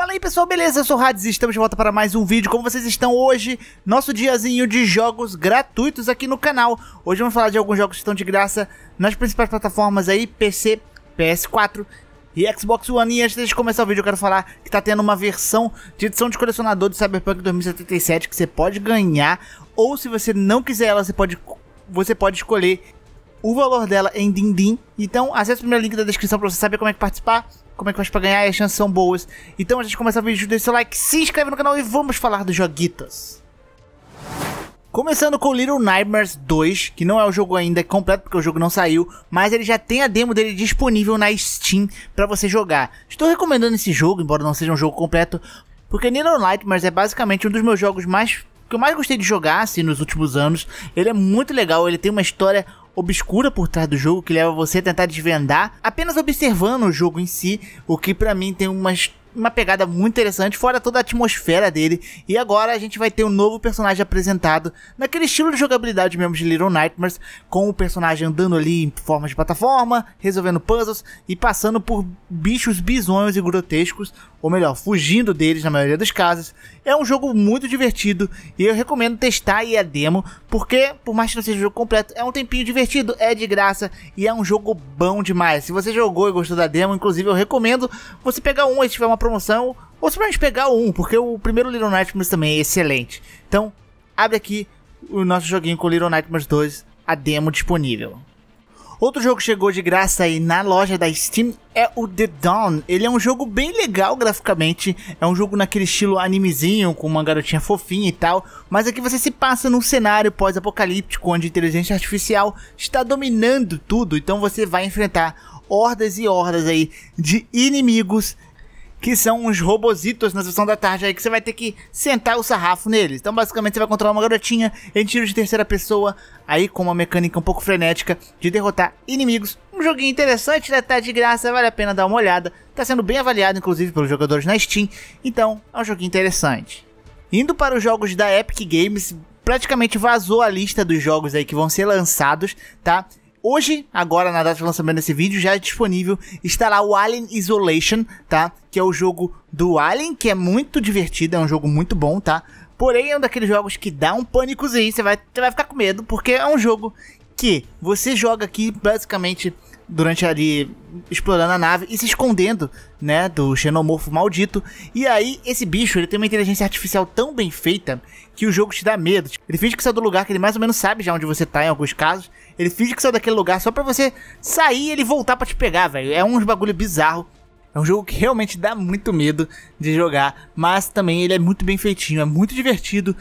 Fala aí pessoal, beleza? Eu sou o Hades e estamos de volta para mais um vídeo. Como vocês estão hoje? Nosso diazinho de jogos gratuitos aqui no canal. Hoje vamos falar de alguns jogos que estão de graça nas principais plataformas aí, PC, PS4 e Xbox One. E antes de começar o vídeo, eu quero falar que está tendo uma versão de edição de colecionador de Cyberpunk 2077 que você pode ganhar, ou se você não quiser ela, você pode, você pode escolher o valor dela em Dindim. Então, acesse o primeiro link da descrição para você saber como é que participar como é que faz pra ganhar, as chances são boas. Então a gente começa o vídeo, deixa seu like, se inscreve no canal e vamos falar dos joguitas. Começando com Little Nightmares 2, que não é o jogo ainda é completo porque o jogo não saiu, mas ele já tem a demo dele disponível na Steam para você jogar. Estou recomendando esse jogo, embora não seja um jogo completo, porque Little Nightmares é basicamente um dos meus jogos mais que eu mais gostei de jogar assim nos últimos anos. Ele é muito legal, ele tem uma história obscura por trás do jogo que leva você a tentar desvendar, apenas observando o jogo em si, o que para mim tem umas uma pegada muito interessante, fora toda a atmosfera dele. E agora a gente vai ter um novo personagem apresentado, naquele estilo de jogabilidade mesmo de Little Nightmares, com o personagem andando ali em forma de plataforma, resolvendo puzzles e passando por bichos bizonhos e grotescos, ou melhor, fugindo deles na maioria dos casos. É um jogo muito divertido e eu recomendo testar aí a demo, porque por mais que não seja um jogo completo, é um tempinho divertido, é de graça e é um jogo bom demais. Se você jogou e gostou da demo, inclusive eu recomendo você pegar um e tiver uma promoção, ou simplesmente pegar um, porque o primeiro Little Nightmares também é excelente. Então, abre aqui o nosso joguinho com Little Nightmares 2, a demo disponível. Outro jogo que chegou de graça aí na loja da Steam é o The Dawn. Ele é um jogo bem legal graficamente, é um jogo naquele estilo animezinho, com uma garotinha fofinha e tal, mas aqui você se passa num cenário pós-apocalíptico onde a inteligência artificial está dominando tudo, então você vai enfrentar hordas e hordas aí de inimigos que são uns robositos na sessão da tarde aí que você vai ter que sentar o sarrafo neles. Então, basicamente, você vai controlar uma garotinha em tiro de terceira pessoa, aí com uma mecânica um pouco frenética de derrotar inimigos. Um joguinho interessante, né? Tá de graça, vale a pena dar uma olhada. Tá sendo bem avaliado, inclusive, pelos jogadores na Steam. Então, é um joguinho interessante. Indo para os jogos da Epic Games, praticamente vazou a lista dos jogos aí que vão ser lançados, tá? Hoje, agora na data de lançamento desse vídeo, já é disponível, estará o Alien Isolation, tá? Que é o jogo do Alien, que é muito divertido, é um jogo muito bom, tá? Porém, é um daqueles jogos que dá um pânicozinho, você vai, você vai ficar com medo, porque é um jogo que você joga aqui basicamente durante ali explorando a nave e se escondendo, né, do xenomorfo maldito. E aí esse bicho, ele tem uma inteligência artificial tão bem feita que o jogo te dá medo. Ele finge que saiu do lugar que ele mais ou menos sabe já onde você tá em alguns casos. Ele finge que saiu daquele lugar só para você sair e ele voltar para te pegar, velho. É uns bagulho bizarro. É um jogo que realmente dá muito medo de jogar, mas também ele é muito bem feitinho, é muito divertido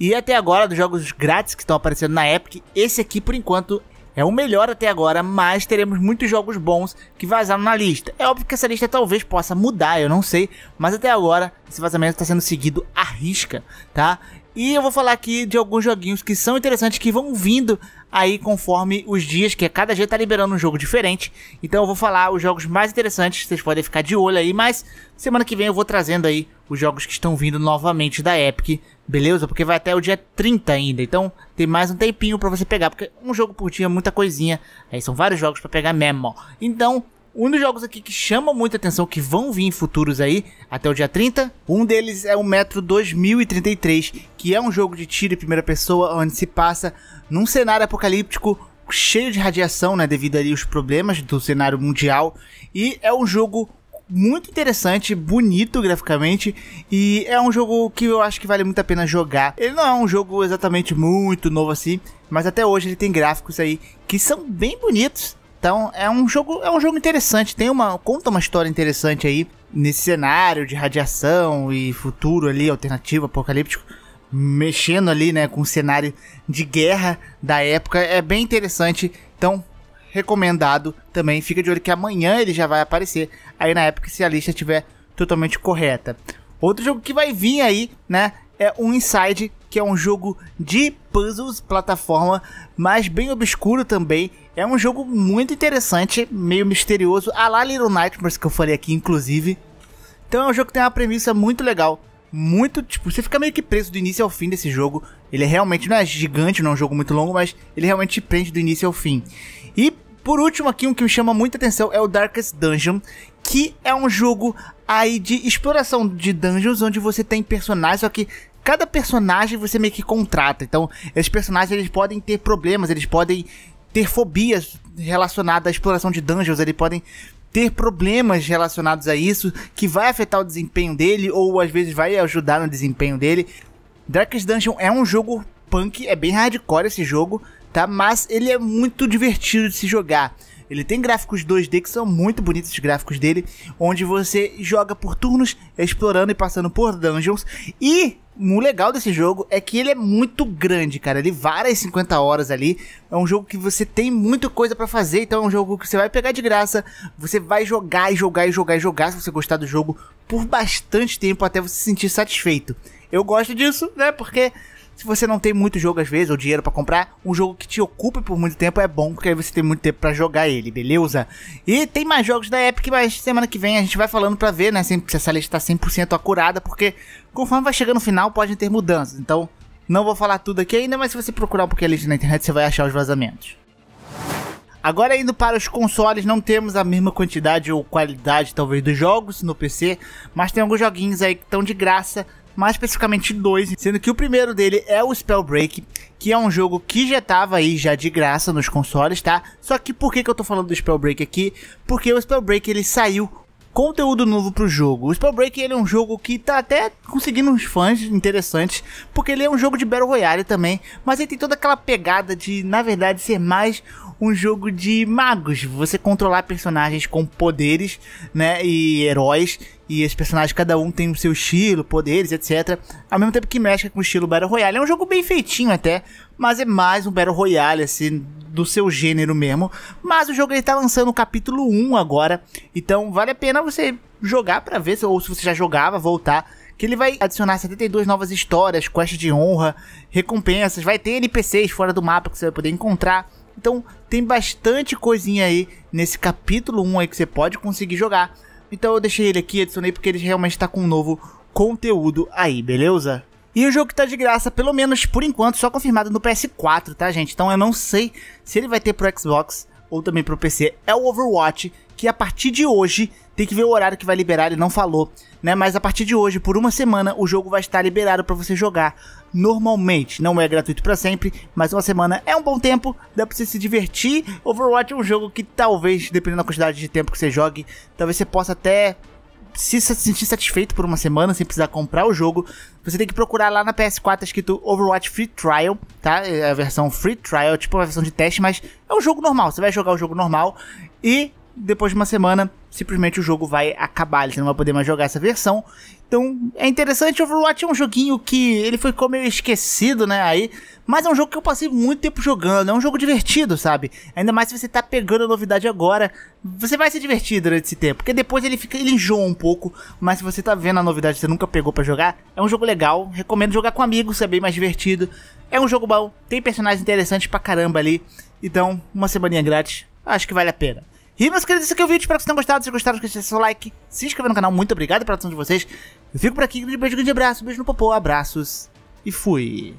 e até agora, dos jogos grátis que estão aparecendo na Epic, esse aqui por enquanto é o melhor até agora, mas teremos muitos jogos bons que vazaram na lista. É óbvio que essa lista talvez possa mudar, eu não sei, mas até agora esse vazamento está sendo seguido à risca, tá? E eu vou falar aqui de alguns joguinhos que são interessantes, que vão vindo aí conforme os dias, que é cada dia tá liberando um jogo diferente. Então eu vou falar os jogos mais interessantes, vocês podem ficar de olho aí, mas semana que vem eu vou trazendo aí os jogos que estão vindo novamente da Epic, beleza? Porque vai até o dia 30 ainda, então tem mais um tempinho para você pegar, porque um jogo por dia é muita coisinha, aí são vários jogos para pegar mesmo. Então, um dos jogos aqui que chama muita atenção, que vão vir em futuros aí, até o dia 30, um deles é o Metro 2033, que é um jogo de tiro em primeira pessoa, onde se passa num cenário apocalíptico cheio de radiação, né, devido ali aos problemas do cenário mundial, e é um jogo muito interessante, bonito graficamente e é um jogo que eu acho que vale muito a pena jogar. Ele não é um jogo exatamente muito novo assim, mas até hoje ele tem gráficos aí que são bem bonitos então é um jogo, é um jogo interessante, tem uma conta uma história interessante aí nesse cenário de radiação e futuro ali alternativo apocalíptico, mexendo ali, né, com o cenário de guerra da época, é bem interessante. Então, recomendado também. Fica de olho que amanhã ele já vai aparecer aí na época se a lista estiver totalmente correta. Outro jogo que vai vir aí, né, é um Inside que é um jogo de puzzles, plataforma, mas bem obscuro também. É um jogo muito interessante, meio misterioso, a la Little Nightmares que eu falei aqui, inclusive. Então é um jogo que tem uma premissa muito legal. Muito, tipo, você fica meio que preso do início ao fim desse jogo. Ele é realmente não é gigante, não é um jogo muito longo, mas ele realmente te prende do início ao fim. E por último aqui, um que me chama muita atenção é o Darkest Dungeon, que é um jogo aí de exploração de dungeons, onde você tem personagens, só que cada personagem você meio que contrata. Então, esses personagens eles podem ter problemas, eles podem ter fobias relacionadas à exploração de dungeons, eles podem ter problemas relacionados a isso que vai afetar o desempenho dele ou às vezes vai ajudar no desempenho dele. Darkest Dungeon é um jogo punk, é bem hardcore esse jogo, tá? Mas ele é muito divertido de se jogar. Ele tem gráficos 2D que são muito bonitos os gráficos dele, onde você joga por turnos, explorando e passando por dungeons e o legal desse jogo é que ele é muito grande, cara. Ele vara as 50 horas ali. É um jogo que você tem muita coisa para fazer, então é um jogo que você vai pegar de graça. Você vai jogar e jogar e jogar e jogar se você gostar do jogo por bastante tempo até você se sentir satisfeito. Eu gosto disso, né? Porque se você não tem muito jogo às vezes, ou dinheiro para comprar, um jogo que te ocupe por muito tempo é bom, porque aí você tem muito tempo para jogar ele, beleza? E tem mais jogos da Epic, mas semana que vem a gente vai falando para ver, né, se essa lista tá 100% acurada, porque conforme vai chegando no final, podem ter mudanças. Então, não vou falar tudo aqui ainda, mas se você procurar um pouquinho a lista na internet, você vai achar os vazamentos. Agora indo para os consoles, não temos a mesma quantidade ou qualidade talvez dos jogos no PC, mas tem alguns joguinhos aí que estão de graça mais especificamente dois, sendo que o primeiro dele é o Spellbreak, que é um jogo que já estava aí já de graça nos consoles, tá? Só que por que, que eu tô falando do Spellbreak aqui? Porque o Spellbreak ele saiu conteúdo novo pro jogo. O Spell Break ele é um jogo que tá até conseguindo uns fãs interessantes, porque ele é um jogo de Battle Royale também, mas ele tem toda aquela pegada de, na verdade, ser mais um jogo de magos, você controlar personagens com poderes, né, e heróis, e esses personagens cada um tem o seu estilo, poderes, etc. Ao mesmo tempo que mexe com o estilo Battle Royale. É um jogo bem feitinho até, mas é mais um Battle Royale, assim, do seu gênero mesmo. Mas o jogo ele tá lançando o capítulo 1 agora, então vale a pena você jogar para ver, ou se você já jogava, voltar. Que ele vai adicionar 72 novas histórias, quests de honra, recompensas, vai ter NPCs fora do mapa que você vai poder encontrar. Então tem bastante coisinha aí nesse capítulo 1 aí que você pode conseguir jogar. Então eu deixei ele aqui, adicionei porque ele realmente está com um novo conteúdo aí, beleza? E o jogo que está de graça, pelo menos por enquanto, só confirmado no PS4, tá, gente? Então eu não sei se ele vai ter pro Xbox ou também pro PC. É o Overwatch, que a partir de hoje tem que ver o horário que vai liberar, ele não falou, né? Mas a partir de hoje, por uma semana, o jogo vai estar liberado para você jogar normalmente. Não é gratuito para sempre, mas uma semana é um bom tempo, dá para você se divertir. Overwatch é um jogo que talvez, dependendo da quantidade de tempo que você jogue, talvez você possa até se sentir satisfeito por uma semana sem precisar comprar o jogo, você tem que procurar lá na PS4, tá escrito Overwatch Free Trial, tá? É a versão Free Trial, é tipo a versão de teste, mas é um jogo normal. Você vai jogar o jogo normal e depois de uma semana, simplesmente o jogo vai acabar. Você não vai poder mais jogar essa versão. Então, é interessante, Overwatch é um joguinho que ele ficou meio esquecido, né, aí, mas é um jogo que eu passei muito tempo jogando, é um jogo divertido, sabe? Ainda mais se você tá pegando a novidade agora, você vai se divertir durante esse tempo, porque depois ele fica, ele enjoa um pouco, mas se você tá vendo a novidade, você nunca pegou para jogar, é um jogo legal, recomendo jogar com amigos, é bem mais divertido. É um jogo bom, tem personagens interessantes pra caramba ali. Então, uma semaninha grátis, acho que vale a pena. E, meus queridos, esse aqui é o vídeo. Espero que vocês tenham gostado. Se gostaram, esqueça de seu like, se inscrever no canal. Muito obrigado pela atenção de vocês. Eu fico por aqui. Grande beijo, grande abraço. Beijo no popô, abraços e fui.